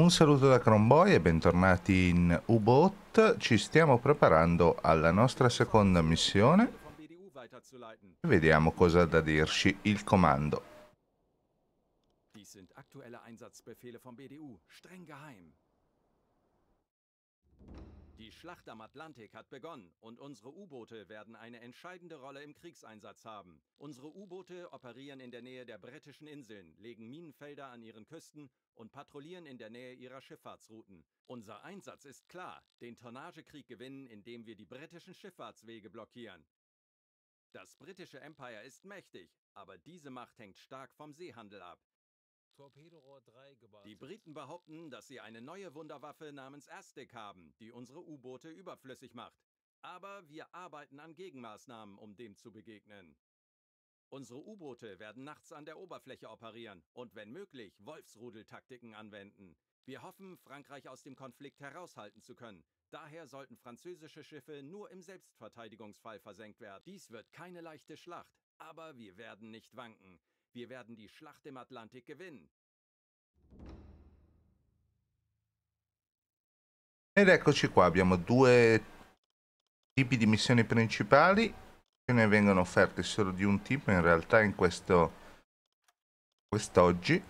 Un saluto da Cronboy e bentornati in U-Boat. Ci stiamo preparando alla nostra seconda missione. Vediamo cosa ha da dirci il comando. Dies sind aktuelle Einsatzbefehle BDU, streng geheim. Die Schlacht am Atlantik hat begonnen und unsere U-Boote werden eine entscheidende Rolle im Kriegseinsatz haben. Unsere U-Boote operieren in der Nähe der britischen Inseln, legen Minenfelder an ihren Küsten und patrouillieren in der Nähe ihrer Schifffahrtsrouten. Unser Einsatz ist klar, den Tonnagekrieg gewinnen, indem wir die britischen Schifffahrtswege blockieren. Das britische Empire ist mächtig, aber diese Macht hängt stark vom Seehandel ab. Die Briten behaupten, dass sie eine neue Wunderwaffe namens Astic haben, die unsere U-Boote überflüssig macht. Aber wir arbeiten an Gegenmaßnahmen, um dem zu begegnen. Unsere U-Boote werden nachts an der Oberfläche operieren und wenn möglich Wolfsrudeltaktiken anwenden. Wir hoffen, Frankreich aus dem Konflikt heraushalten zu können. Daher sollten französische Schiffe nur im Selbstverteidigungsfall versenkt werden. Dies wird keine leichte Schlacht, aber wir werden nicht wanken. Wir werden die Schlacht im Atlantik gewinnen. Ed eccoci qua, abbiamo due tipi di missioni principali, che ne vengono offerte solo di un tipo in realtà in questo quest'oggi.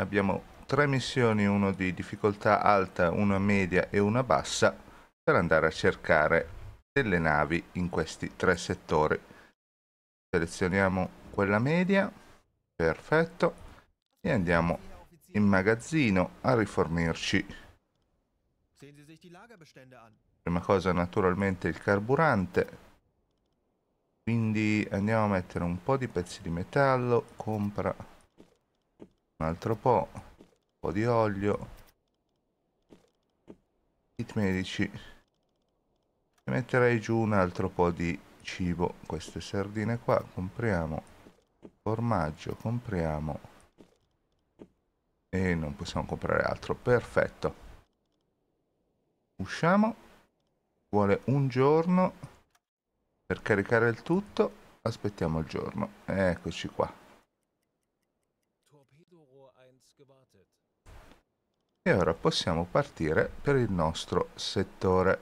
Abbiamo tre missioni, uno di difficoltà alta, una media e una bassa, per andare a cercare delle navi in questi tre settori. Selezioniamo quella media, perfetto, e andiamo in magazzino a rifornirci. Prima cosa naturalmente il carburante. Quindi andiamo a mettere un po' di pezzi di metallo, compra un altro po', un po' di olio, kit medici e metterei giù un altro po' di cibo, queste sardine qua, compriamo formaggio, compriamo e non possiamo comprare altro. Perfetto. Usciamo. Vuole un giorno per caricare il tutto. Aspettiamo il giorno. Eccoci qua. E ora possiamo partire per il nostro settore.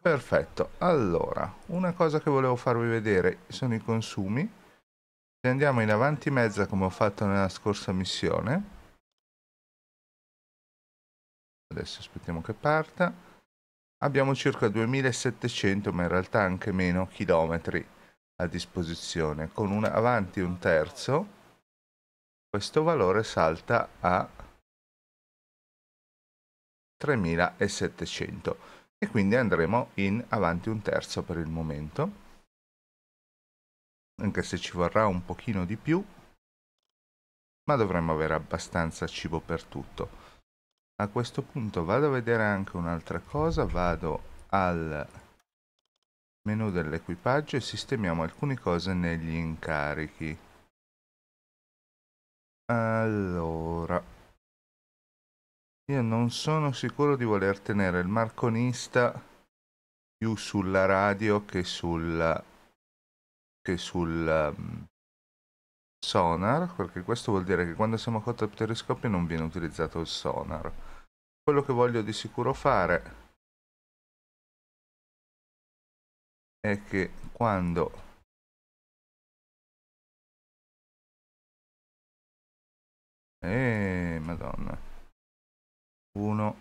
Perfetto, allora, una cosa che volevo farvi vedere sono i consumi. Se andiamo in avanti mezza come ho fatto nella scorsa missione, adesso aspettiamo che parta abbiamo circa 2700 ma in realtà anche meno chilometri a disposizione con un avanti un terzo questo valore salta a 3700 e quindi andremo in avanti un terzo per il momento anche se ci vorrà un pochino di più ma dovremmo avere abbastanza cibo per tutto a questo punto vado a vedere anche un'altra cosa vado al menu dell'equipaggio e sistemiamo alcune cose negli incarichi allora io non sono sicuro di voler tenere il marconista più sulla radio che sul che sul um, sonar perché questo vuol dire che quando siamo a cotto al telescopio non viene utilizzato il sonar quello che voglio di sicuro fare è che quando eeeh madonna 1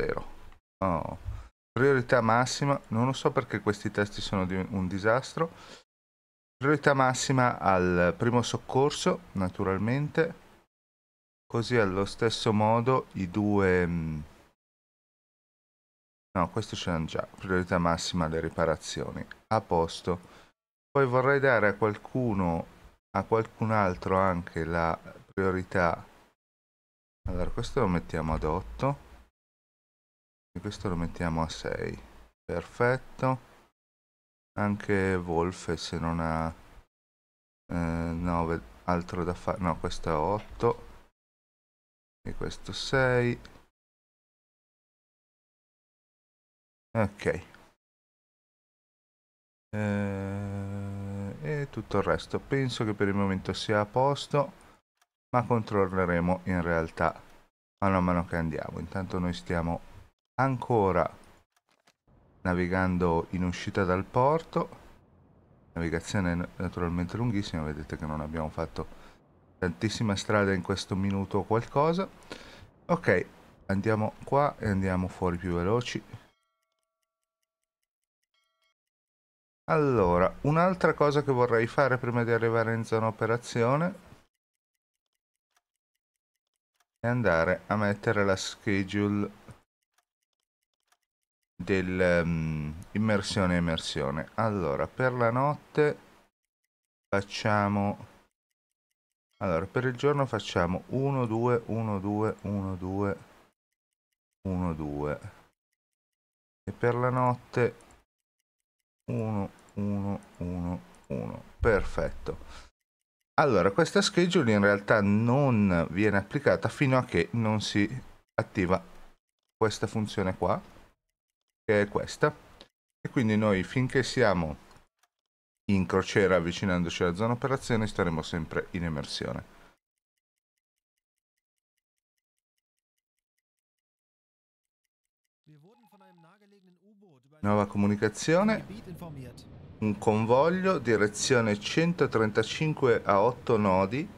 0 oh. priorità massima non lo so perché questi testi sono di un disastro priorità massima al primo soccorso naturalmente Così allo stesso modo i due... Mm, no, questo ce l'hanno già. Priorità massima le riparazioni. A posto. Poi vorrei dare a qualcuno, a qualcun altro anche la priorità. Allora, questo lo mettiamo ad 8. E questo lo mettiamo a 6. Perfetto. Anche Wolf se non ha eh, 9 altro da fare. No, questo è 8 e questo 6 ok eh, e tutto il resto penso che per il momento sia a posto ma controlleremo in realtà mano mano che andiamo intanto noi stiamo ancora navigando in uscita dal porto navigazione naturalmente lunghissima vedete che non abbiamo fatto tantissima strada in questo minuto o qualcosa ok andiamo qua e andiamo fuori più veloci allora un'altra cosa che vorrei fare prima di arrivare in zona operazione è andare a mettere la schedule del um, immersione immersione allora per la notte facciamo allora, per il giorno facciamo 1, 2, 1, 2, 1, 2, 1, 2. E per la notte 1, 1, 1, 1. Perfetto. Allora, questa schedule in realtà non viene applicata fino a che non si attiva questa funzione qua, che è questa. E quindi noi finché siamo in crociera avvicinandoci alla zona operazione staremo sempre in immersione. Nuova comunicazione. Un convoglio, direzione 135 a 8 nodi.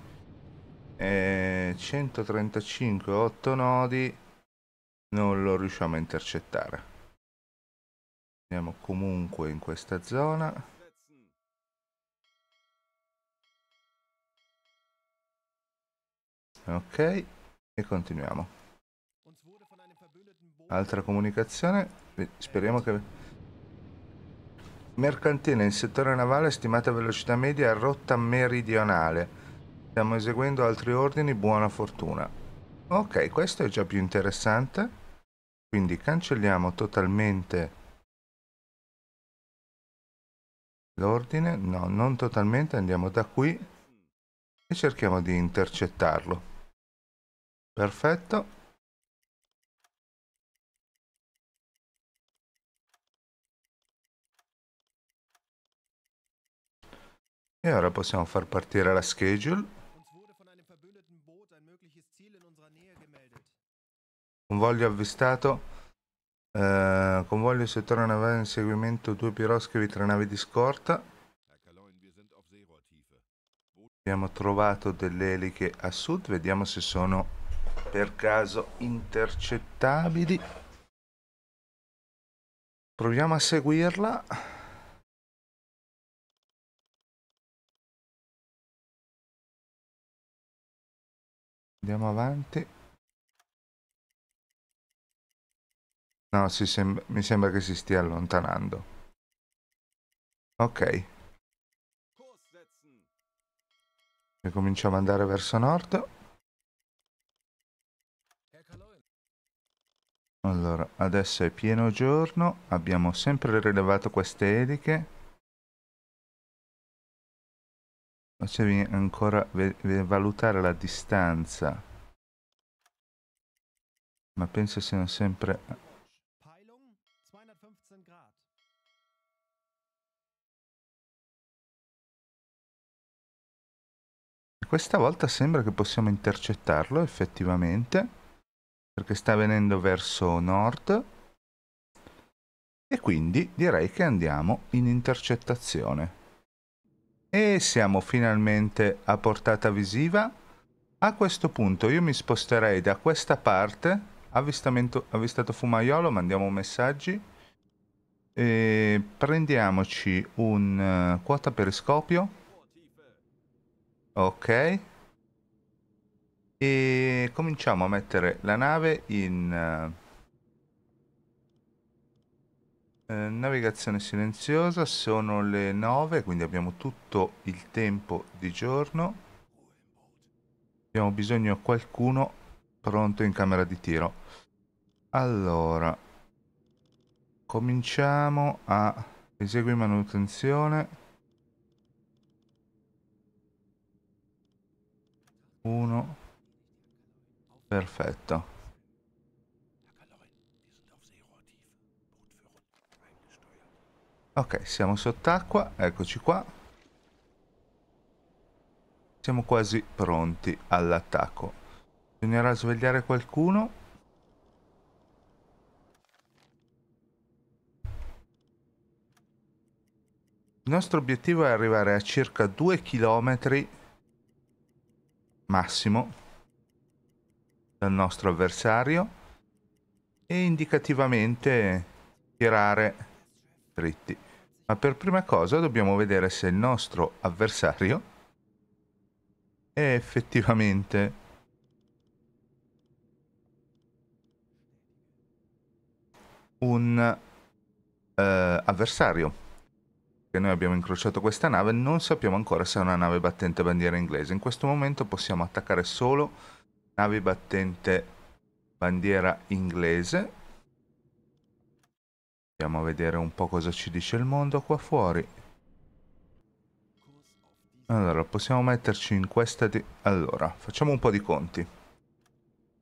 E 135 a 8 nodi non lo riusciamo a intercettare. Andiamo comunque in questa zona. Ok, e continuiamo. Altra comunicazione, speriamo che... Mercantile in settore navale stimata velocità media rotta meridionale. Stiamo eseguendo altri ordini, buona fortuna. Ok, questo è già più interessante. Quindi cancelliamo totalmente l'ordine. No, non totalmente, andiamo da qui e cerchiamo di intercettarlo. Perfetto. E ora possiamo far partire la schedule. Convoglio avvistato. Eh, convoglio settore navale in seguimento due piroscavi, tre navi di scorta. Abbiamo trovato delle eliche a sud, vediamo se sono per caso intercettabili. Proviamo a seguirla. Andiamo avanti. No, sem mi sembra che si stia allontanando. Ok. E cominciamo ad andare verso nord. Allora, adesso è pieno giorno, abbiamo sempre rilevato queste eliche. Facevi ancora valutare la distanza. Ma penso siano sempre... Questa volta sembra che possiamo intercettarlo effettivamente perché sta venendo verso nord e quindi direi che andiamo in intercettazione e siamo finalmente a portata visiva a questo punto io mi sposterei da questa parte avvistamento avvistato fumaiolo mandiamo messaggi e prendiamoci un uh, quota periscopio ok e cominciamo a mettere la nave in... Eh, eh, navigazione silenziosa, sono le 9, quindi abbiamo tutto il tempo di giorno. Abbiamo bisogno di qualcuno pronto in camera di tiro. Allora, cominciamo a esegui manutenzione. 1 Perfetto. Ok, siamo sott'acqua, eccoci qua. Siamo quasi pronti all'attacco. Bisognerà svegliare qualcuno. Il nostro obiettivo è arrivare a circa 2 km massimo dal nostro avversario e indicativamente tirare dritti. Ma per prima cosa dobbiamo vedere se il nostro avversario è effettivamente un uh, avversario che noi abbiamo incrociato questa nave non sappiamo ancora se è una nave battente bandiera inglese in questo momento possiamo attaccare solo nave battente bandiera inglese andiamo a vedere un po' cosa ci dice il mondo qua fuori allora possiamo metterci in questa di... allora facciamo un po' di conti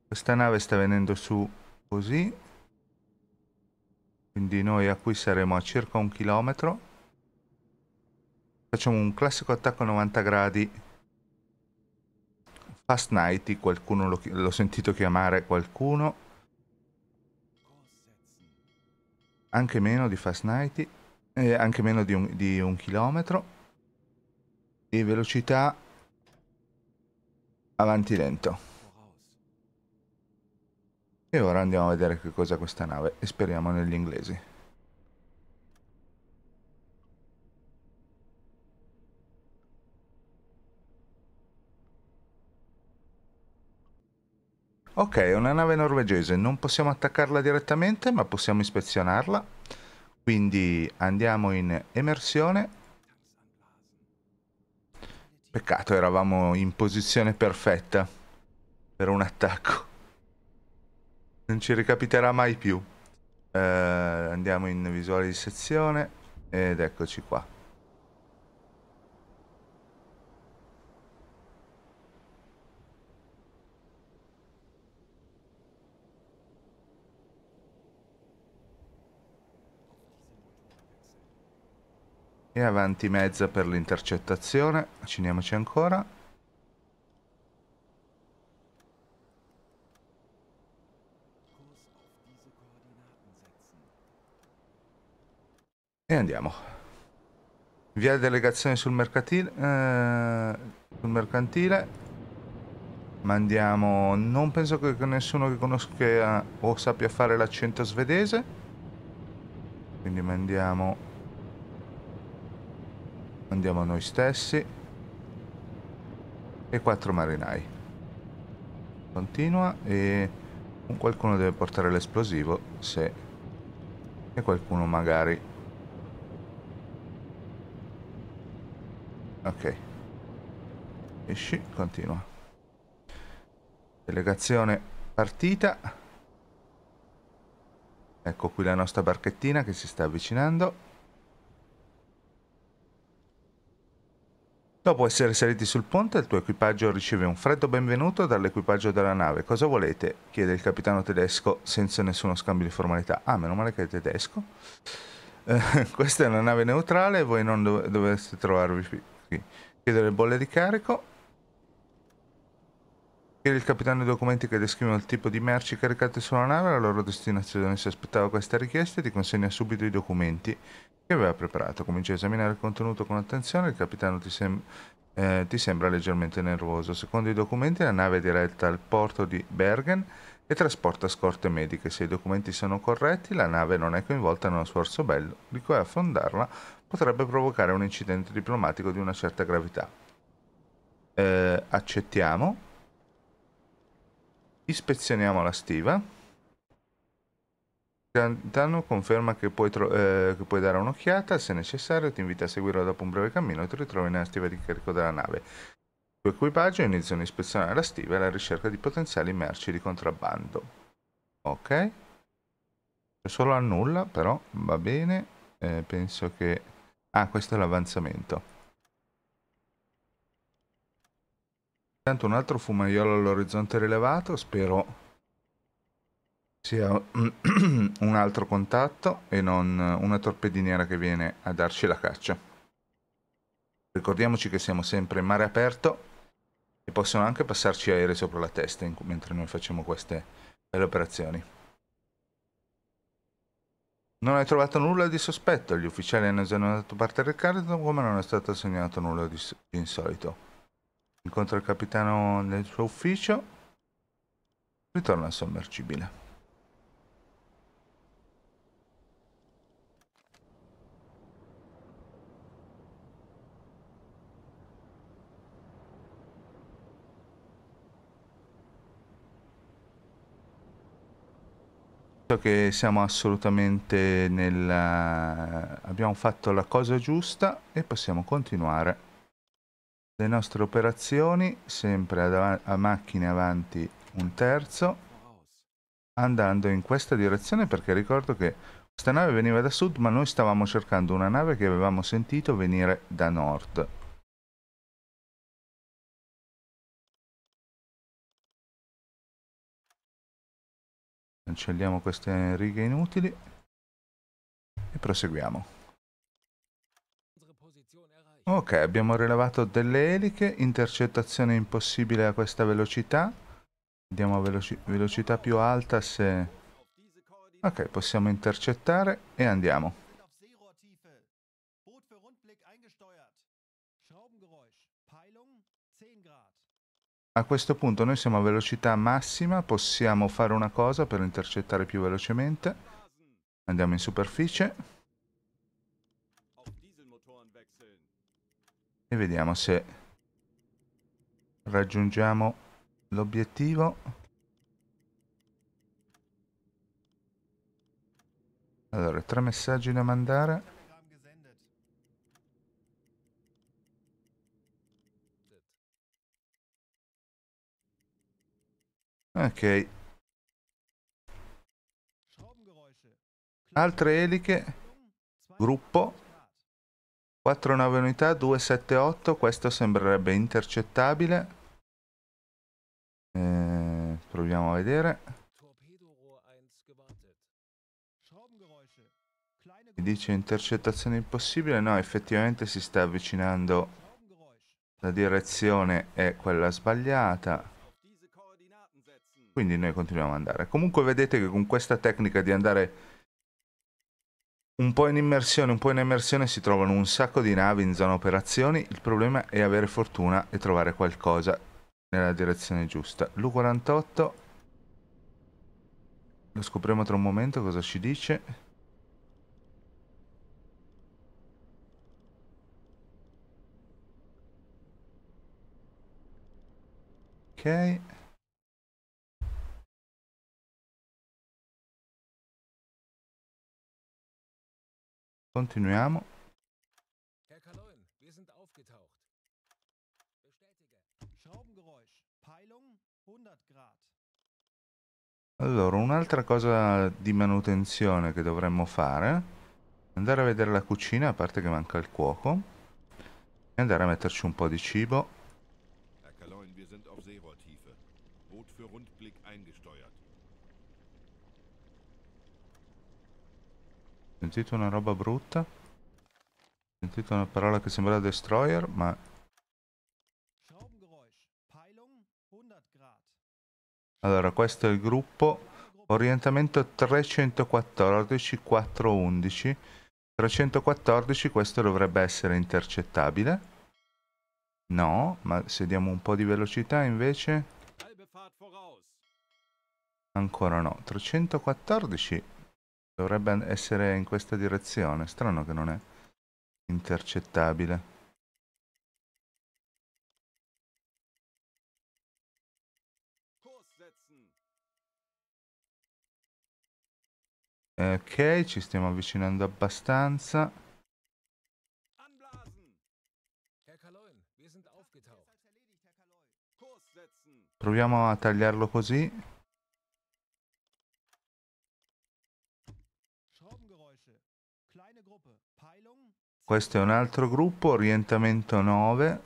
questa nave sta venendo su così quindi noi a qui saremo a circa un chilometro facciamo un classico attacco a 90 gradi Past Nighty, qualcuno l'ho sentito chiamare qualcuno. Anche meno di Fast Nighty, eh, anche meno di un, di un chilometro. E velocità avanti lento. E ora andiamo a vedere che cosa questa nave e speriamo negli inglesi. Ok, è una nave norvegese, non possiamo attaccarla direttamente, ma possiamo ispezionarla. Quindi andiamo in emersione. Peccato, eravamo in posizione perfetta per un attacco. Non ci ricapiterà mai più. Eh, andiamo in visuale di sezione ed eccoci qua. E avanti mezza per l'intercettazione. Acciniamoci ancora. E andiamo. Via delegazione sul, mercatile, eh, sul mercantile. Mandiamo... Non penso che nessuno che conosca o sappia fare l'accento svedese. Quindi mandiamo Andiamo a noi stessi. E quattro marinai. Continua e qualcuno deve portare l'esplosivo se... E qualcuno magari... Ok. Esci, continua. Delegazione partita. Ecco qui la nostra barchettina che si sta avvicinando. Dopo essere saliti sul ponte, il tuo equipaggio riceve un freddo benvenuto dall'equipaggio della nave. Cosa volete? chiede il capitano tedesco senza nessuno scambio di formalità. Ah, meno male che è tedesco. Eh, questa è una nave neutrale, voi non dov- dovreste trovarvi qui. Chiede le bolle di carico. Chiede il capitano i documenti che descrivono il tipo di merci caricate sulla nave e la loro destinazione. Se aspettava questa richiesta, ti consegna subito i documenti che aveva preparato. Comincia a esaminare il contenuto con attenzione, il capitano ti, sem eh, ti sembra leggermente nervoso. Secondo i documenti la nave è diretta al porto di Bergen e trasporta scorte mediche. Se i documenti sono corretti, la nave non è coinvolta nello sforzo bello, di cui affondarla potrebbe provocare un incidente diplomatico di una certa gravità. Eh, accettiamo. Ispezioniamo la stiva. Gaetano conferma che puoi, tro- eh, che puoi, dare un'occhiata, se necessario ti invita a seguirlo dopo un breve cammino e ti ritrovi nella stiva di carico della nave. Il tuo equipaggio inizia un'ispezione alla stiva alla ricerca di potenziali merci di contrabbando. Ok. C'è solo a nulla, però va bene. Eh, penso che... Ah, questo è l'avanzamento. Intanto un altro fumaiolo all'orizzonte rilevato, spero sia un altro contatto e non una torpediniera che viene a darci la caccia. Ricordiamoci che siamo sempre in mare aperto e possono anche passarci aerei sopra la testa mentre noi facciamo queste belle operazioni. Non hai trovato nulla di sospetto, gli ufficiali hanno esaminato parte del carico come non è stato assegnato nulla di, di insolito. Incontra il capitano nel suo ufficio, ritorna al sommergibile. So certo che siamo assolutamente nel... Eh, abbiamo fatto la cosa giusta e possiamo continuare le nostre operazioni sempre a, a macchine avanti un terzo andando in questa direzione perché ricordo che questa nave veniva da sud ma noi stavamo cercando una nave che avevamo sentito venire da nord cancelliamo queste righe inutili e proseguiamo. Ok, abbiamo rilevato delle eliche, intercettazione impossibile a questa velocità. Andiamo a veloci velocità più alta se... Ok, possiamo intercettare e andiamo. A questo punto noi siamo a velocità massima, possiamo fare una cosa per intercettare più velocemente. Andiamo in superficie. E vediamo se raggiungiamo l'obiettivo. Allora, tre messaggi da mandare. Ok. Altre eliche. Gruppo. 49 unità, 278. Questo sembrerebbe intercettabile. Eh, proviamo a vedere. Mi dice intercettazione impossibile. No, effettivamente si sta avvicinando. La direzione è quella sbagliata. Quindi noi continuiamo ad andare. Comunque vedete che con questa tecnica di andare un po' in immersione, un po' in immersione si trovano un sacco di navi in zona operazioni. Il problema è avere fortuna e trovare qualcosa nella direzione giusta. L'U48 lo scopriamo tra un momento cosa ci dice. Ok. Continuiamo. Herr Kaloin, wir sind aufgetaucht. Bestätige. Schraubengeräusch. Peilung 100 grad. Allora, un'altra cosa di manutenzione che dovremmo fare andare a vedere la cucina, a parte che manca il cuoco e andare a metterci un po' di cibo sentito una roba brutta. Ho sentito una parola che sembrava destroyer, ma... Allora, questo è il gruppo. Orientamento 314, 411. 314 questo dovrebbe essere intercettabile. No, ma se diamo un po' di velocità invece... Ancora no. 314 Dovrebbe essere in questa direzione. Strano che non è intercettabile. Ok, ci stiamo avvicinando abbastanza. Proviamo a tagliarlo così. Questo è un altro gruppo, orientamento 9.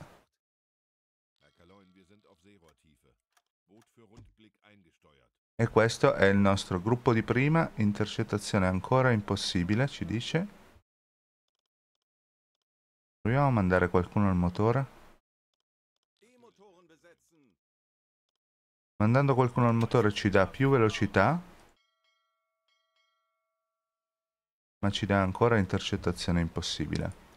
E questo è il nostro gruppo di prima, intercettazione ancora impossibile, ci dice. Proviamo a mandare qualcuno al motore. Mandando qualcuno al motore ci dà più velocità. ma ci dà ancora intercettazione impossibile.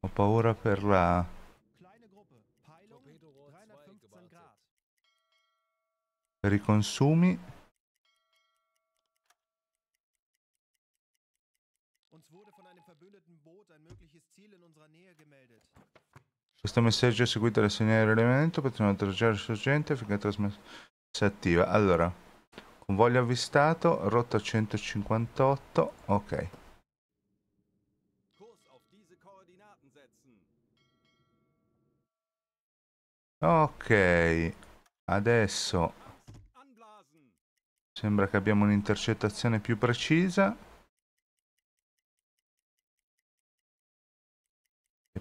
Ho paura per la... Per i consumi Questo messaggio è seguito dal segnale l'elemento per tratteggiare il sorgente finché la trasmissione si attiva. Allora, convoglio avvistato, rotta 158, ok. Ok, adesso sembra che abbiamo un'intercettazione più precisa.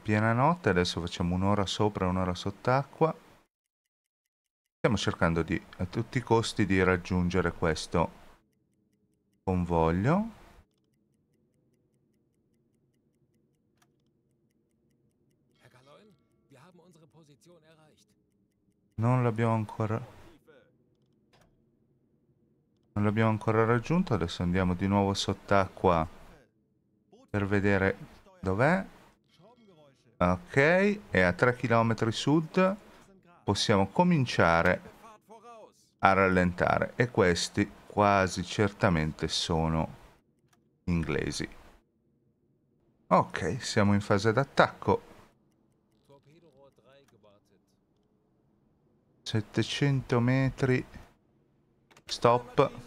piena notte, adesso facciamo un'ora sopra e un'ora sott'acqua. Stiamo cercando di, a tutti i costi di raggiungere questo convoglio. Non l'abbiamo ancora... Non l'abbiamo ancora raggiunto, adesso andiamo di nuovo sott'acqua per vedere dov'è. Ok, e a 3 km sud. Possiamo cominciare a rallentare. E questi quasi certamente sono inglesi. Ok, siamo in fase d'attacco. 700 metri. Stop.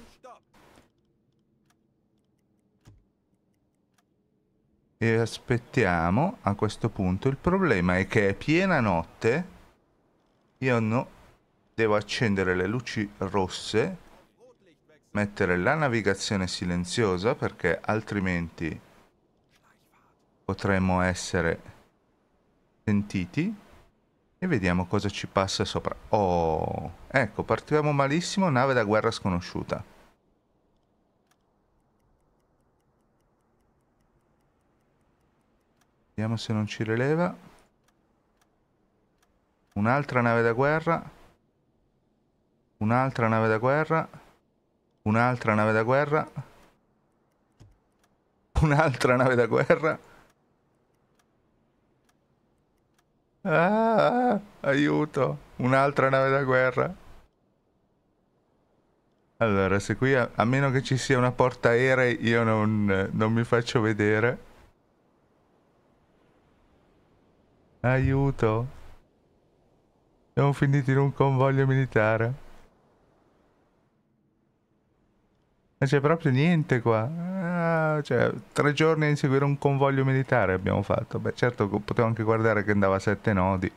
E aspettiamo a questo punto. Il problema è che è piena notte. Io no, devo accendere le luci rosse, mettere la navigazione silenziosa perché altrimenti potremmo essere sentiti. E vediamo cosa ci passa sopra. Oh, ecco, partiamo malissimo, nave da guerra sconosciuta. Vediamo se non ci rileva. Un'altra nave da guerra. Un'altra nave da guerra. Un'altra nave da guerra. Un'altra nave da guerra. Ah, aiuto. Un'altra nave da guerra. Allora, se qui, a, a, meno che ci sia una porta aerea, io non, non mi faccio vedere. Aiuto. Siamo finiti in un convoglio militare. Non c'è proprio niente qua. Ah, cioè, tre giorni a inseguire un convoglio militare abbiamo fatto. Beh, certo, potevo anche guardare che andava a sette nodi.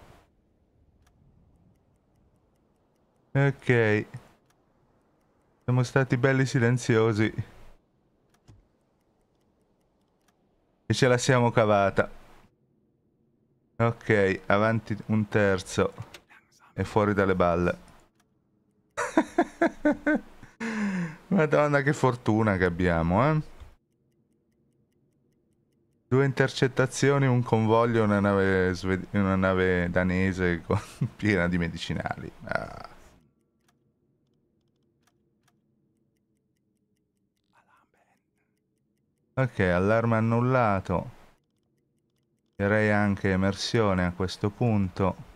Ok. Siamo stati belli silenziosi. E ce la siamo cavata. Ok, avanti un terzo. E fuori dalle balle. Madonna che fortuna che abbiamo, eh. Due intercettazioni, un convoglio e una nave, una nave danese con... piena di medicinali. Ah. Ok, allarme annullato. Direi anche emersione a questo punto.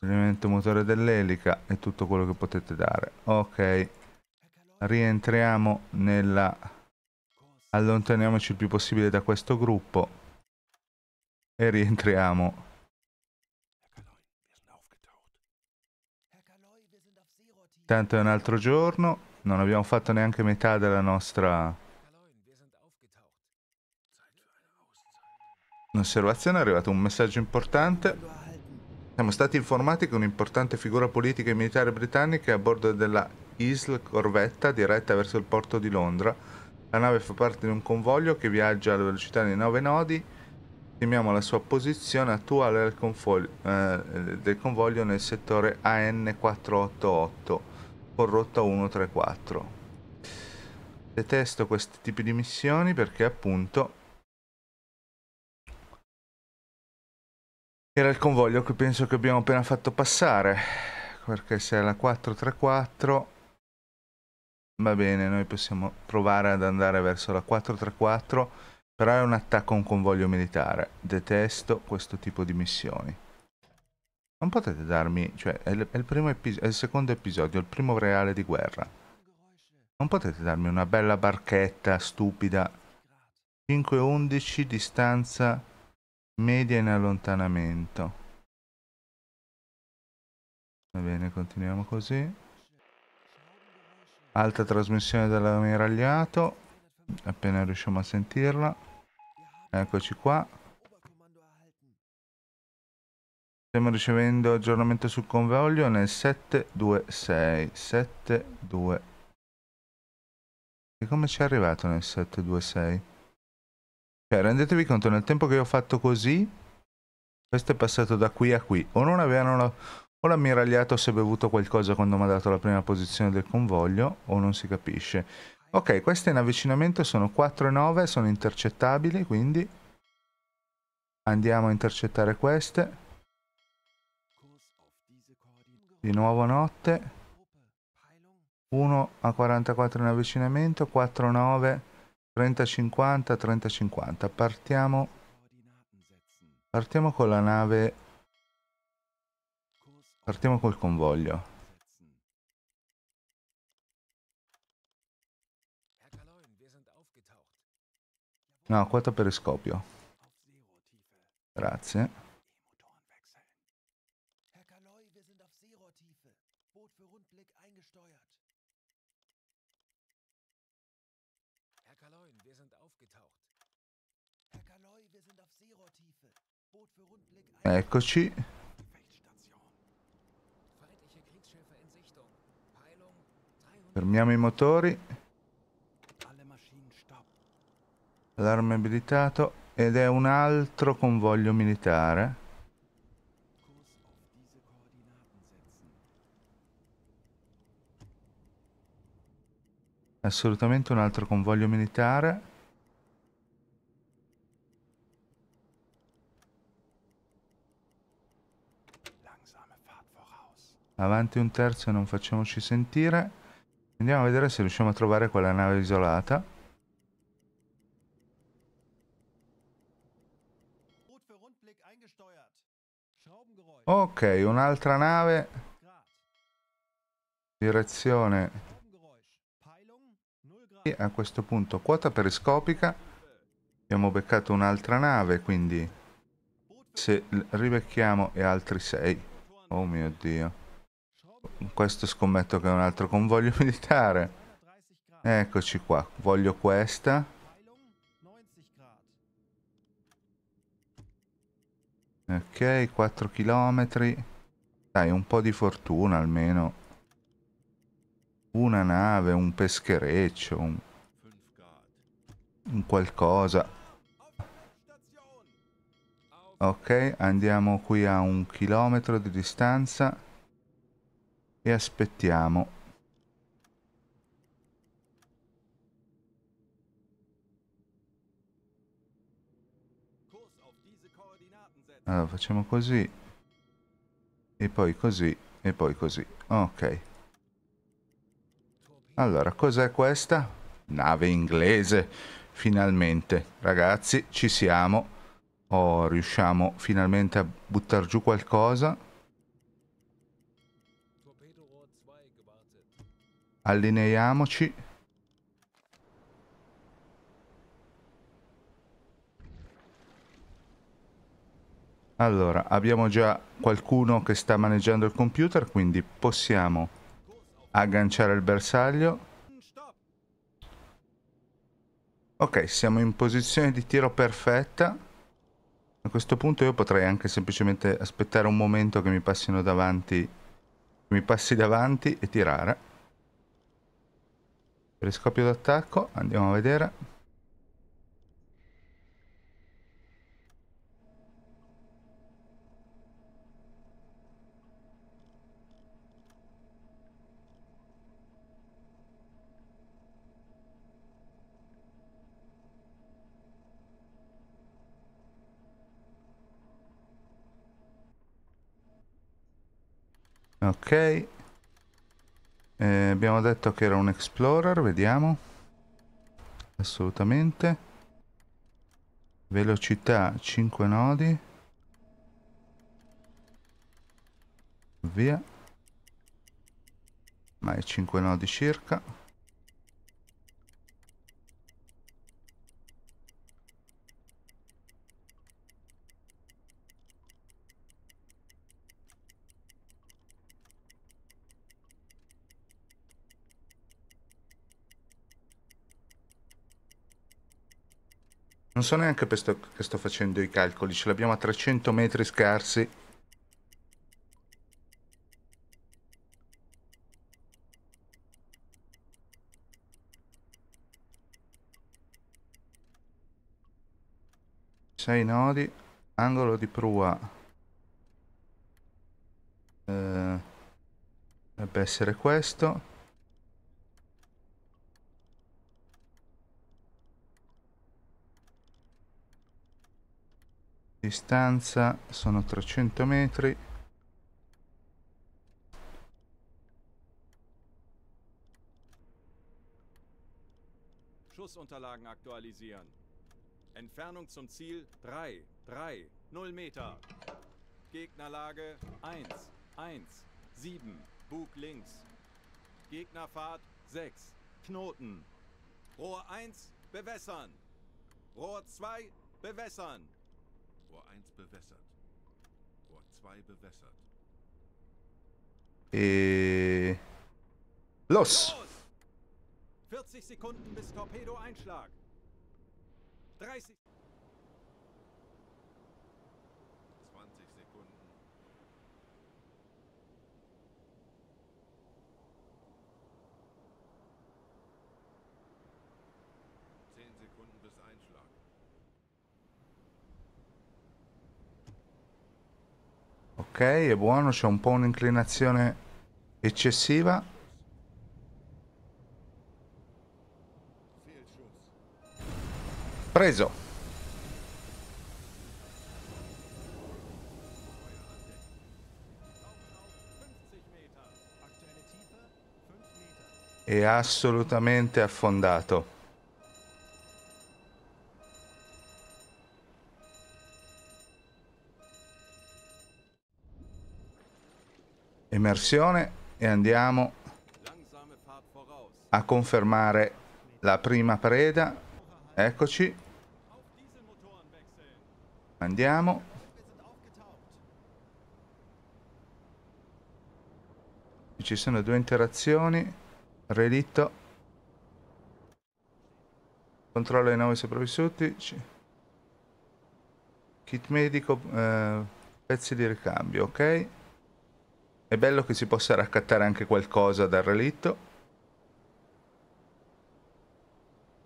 movimento motore dell'elica e tutto quello che potete dare. Ok. Rientriamo nella... Allontaniamoci il più possibile da questo gruppo. E rientriamo. Tanto è un altro giorno. Non abbiamo fatto neanche metà della nostra un'osservazione, è arrivato un messaggio importante. Siamo stati informati che un'importante figura politica e militare britannica è a bordo della ISL Corvetta diretta verso il porto di Londra. La nave fa parte di un convoglio che viaggia alla velocità di 9 nodi. Stimiamo la sua posizione attuale del convoglio, eh, del convoglio nel settore AN488 con rotta 134. Detesto questi tipi di missioni perché appunto Era il convoglio che penso che abbiamo appena fatto passare, perché se è la 434 va bene, noi possiamo provare ad andare verso la 434, però è un attacco a un convoglio militare. Detesto questo tipo di missioni. Non potete darmi, cioè è il, è il, è il secondo episodio, il primo reale di guerra. Non potete darmi una bella barchetta stupida. 5-11 distanza media in allontanamento va bene continuiamo così alta trasmissione dell'ammiragliato appena riusciamo a sentirla eccoci qua stiamo ricevendo aggiornamento sul convoglio nel 726 726 e come ci è arrivato nel 726? Cioè, rendetevi conto, nel tempo che ho fatto così, questo è passato da qui a qui. O non avevano... La... O l'ammiragliato si è bevuto qualcosa quando mi ha dato la prima posizione del convoglio, o non si capisce. Ok, queste in avvicinamento sono 4 e 9, sono intercettabili, quindi... Andiamo a intercettare queste. Di nuovo notte. 1 a 44 in avvicinamento, 4 9 30-50, 30-50. Partiamo. Partiamo con la nave. Partiamo col convoglio. No, quota periscopio. Grazie. Eccoci. Fermiamo i motori. Allarme abilitato. Ed è un altro convoglio militare. Assolutamente un altro convoglio militare. Avanti un terzo e non facciamoci sentire. Andiamo a vedere se riusciamo a trovare quella nave isolata. Ok, un'altra nave. Direzione. E a questo punto quota periscopica. Abbiamo beccato un'altra nave, quindi se ribecchiamo e altri 6. Oh mio Dio. Questo scommetto che è un altro convoglio militare. Eccoci qua, voglio questa. Ok, 4 km. Dai, un po' di fortuna almeno. Una nave, un peschereccio, un, un qualcosa. Ok, andiamo qui a un chilometro di distanza e aspettiamo. Allora, facciamo così. E poi così. E poi così. Ok. Allora, cos'è questa? Nave inglese. Finalmente. Ragazzi, ci siamo. Oh, riusciamo finalmente a buttare giù qualcosa. Allineiamoci. Allora, abbiamo già qualcuno che sta maneggiando il computer, quindi possiamo agganciare il bersaglio. Ok, siamo in posizione di tiro perfetta. A questo punto io potrei anche semplicemente aspettare un momento che mi passino davanti, mi passi davanti e tirare. Telescopio d'attacco, andiamo a vedere. Ok, eh, abbiamo detto che era un explorer, vediamo. Assolutamente. Velocità 5 nodi. Via. Mai 5 nodi circa. Non so neanche per sto, che sto facendo i calcoli, ce l'abbiamo a 300 metri scarsi. Sei nodi, angolo di prua. Eh, dovrebbe essere questo. distanza sono 300 metri Schussunterlagen aktualisieren. Entfernung zum Ziel 3, 3, 0 Meter. Gegnerlage 1, 1, 7, Bug links. Gegnerfahrt 6, Knoten. Rohr 1, bewässern. Rohr 2, bewässern. Rohr 1 bewässert. Rohr 2 bewässert. Äh. Los! Los! 40 Sekunden bis Torpedo-Einschlag. 30 Ok, è buono, c'è un po' un'inclinazione eccessiva. Preso. È assolutamente affondato. immersione e andiamo a confermare la prima preda. Eccoci. Andiamo. Ci sono due interazioni. Relitto. Controllo i nuovi sopravvissuti. Kit medico, eh, pezzi di ricambio, ok? È bello che si possa raccattare anche qualcosa dal relitto.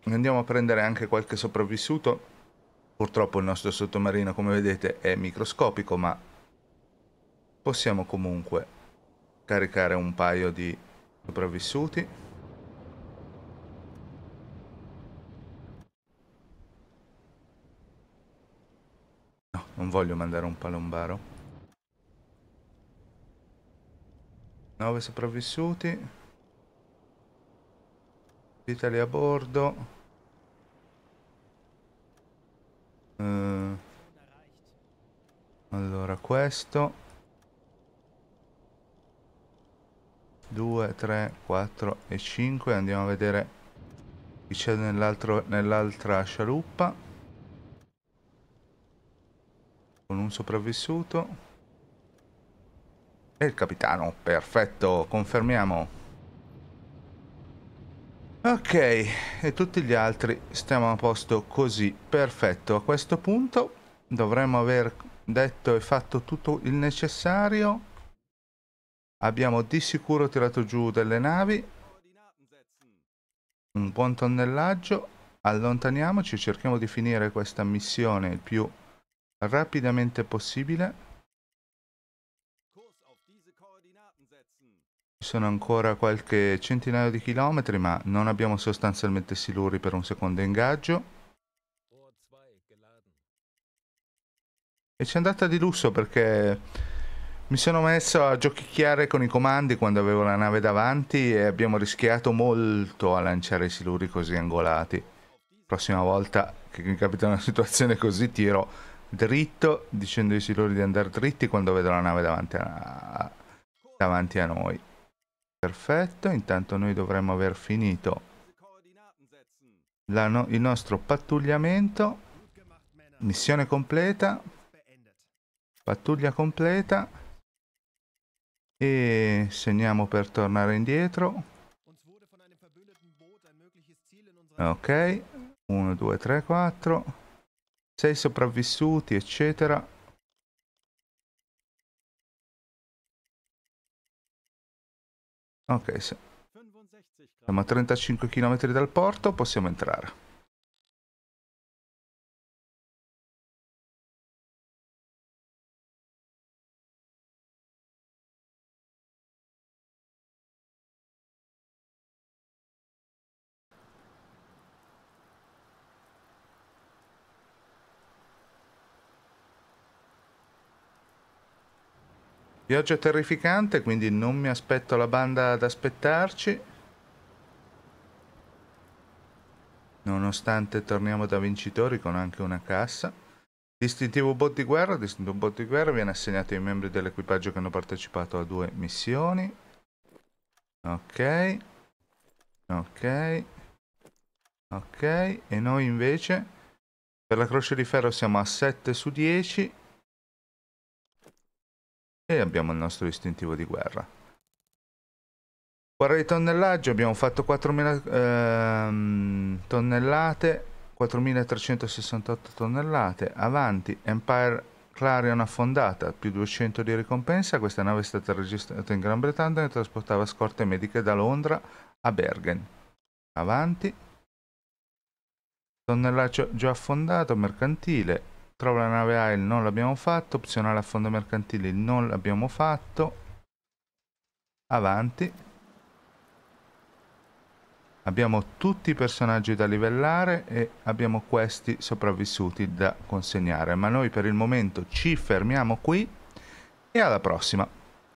Andiamo a prendere anche qualche sopravvissuto. Purtroppo il nostro sottomarino, come vedete, è microscopico, ma possiamo comunque caricare un paio di sopravvissuti. No, non voglio mandare un palombaro. 9 sopravvissuti Vitali a bordo eh, Allora questo 2, 3, 4 e 5 Andiamo a vedere chi c'è nell'altra nell scialuppa Con un sopravvissuto e il capitano, perfetto, confermiamo. Ok, e tutti gli altri stiamo a posto così, perfetto. A questo punto dovremmo aver detto e fatto tutto il necessario. Abbiamo di sicuro tirato giù delle navi. Un buon tonnellaggio. Allontaniamoci, cerchiamo di finire questa missione il più rapidamente possibile. sono ancora qualche centinaio di chilometri, ma non abbiamo sostanzialmente siluri per un secondo ingaggio. E ci è andata di lusso perché mi sono messo a giochicchiare con i comandi quando avevo la nave davanti e abbiamo rischiato molto a lanciare i siluri così angolati. Prossima volta che mi capita una situazione così tiro dritto dicendo ai siluri di andare dritti quando vedo la nave davanti a, davanti a noi. Perfetto, intanto noi dovremmo aver finito no il nostro pattugliamento. Missione completa. Pattuglia completa. E segniamo per tornare indietro. Ok, 1, 2, 3, 4. 6 sopravvissuti, eccetera. Ok, siamo a 35 km dal porto, possiamo entrare. Pioggia terrificante, quindi non mi aspetto la banda ad aspettarci. Nonostante torniamo da vincitori con anche una cassa. Distintivo bot di guerra. Distintivo bot di guerra viene assegnato ai membri dell'equipaggio che hanno partecipato a due missioni. Ok. Ok. Ok. E noi invece per la croce di ferro siamo a 7 su 10 e abbiamo il nostro istintivo di guerra. Guerra di tonnellaggio, abbiamo fatto 4.000 ehm, tonnellate, 4.368 tonnellate, avanti, Empire Clarion affondata, più 200 di ricompensa, questa nave è stata registrata in Gran Bretagna e trasportava scorte mediche da Londra a Bergen. Avanti, tonnellaggio già affondato, mercantile, Prova la nave AIL non l'abbiamo fatto, opzionale a fondo mercantile non l'abbiamo fatto. Avanti. Abbiamo tutti i personaggi da livellare e abbiamo questi sopravvissuti da consegnare, ma noi per il momento ci fermiamo qui e alla prossima.